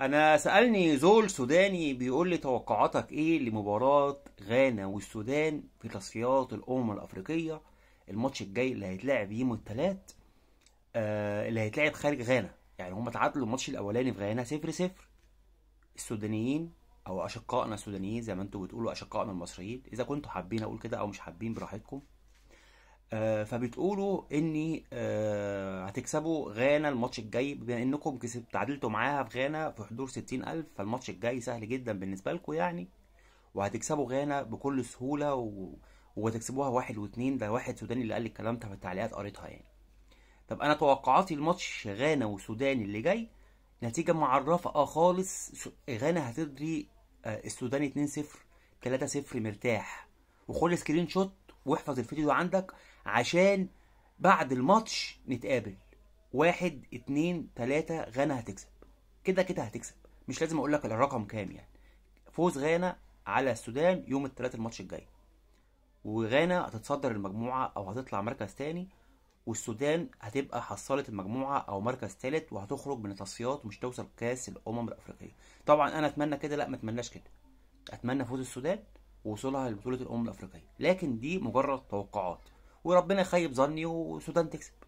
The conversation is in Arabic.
انا سالني زول سوداني بيقول لي توقعاتك ايه لمباراه غانا والسودان في تصفيات الامم الافريقيه الماتش الجاي اللي هيتلعب يوم الثلاث آه اللي هيتلعب خارج غانا يعني هم تعادلوا الماتش الاولاني في غانا 0 0 السودانيين او اشقائنا السودانيين زي ما انتم بتقولوا اشقائنا المصريين اذا كنتوا حابين اقول كده او مش حابين براحتكم آه، فبتقولوا اني آه، هتكسبوا غانا الماتش الجاي بما انكم كسبت تعادلتوا معاها في غانا في حضور 60000 فالماتش الجاي سهل جدا بالنسبه لكم يعني وهتكسبوا غانا بكل سهوله و... وهتكسبوها واحد واتنين ده واحد سوداني اللي قال لي الكلام ده في التعليقات قريتها يعني طب انا توقعاتي الماتش غانا وسوداني اللي جاي نتيجه معرفه اه خالص غانا هتدري آه، السوداني 2 0 3 0 مرتاح وخد سكرين شوت واحفظ الفيديو ده عندك عشان بعد الماتش نتقابل واحد اتنين تلاتة غانا هتكسب كده كده هتكسب مش لازم اقول لك الرقم كام يعني فوز غانا على السودان يوم الثلاث الماتش الجاي وغانا هتتصدر المجموعة او هتطلع مركز تاني والسودان هتبقى حصلت المجموعة او مركز تالت وهتخرج من التصفيات ومش توصل كاس الامم الافريقية طبعا انا اتمنى كده لا ما اتمناش كده اتمنى فوز السودان وصولها لبطوله الامم الافريقيه لكن دي مجرد توقعات وربنا يخيب ظني والسودان تكسب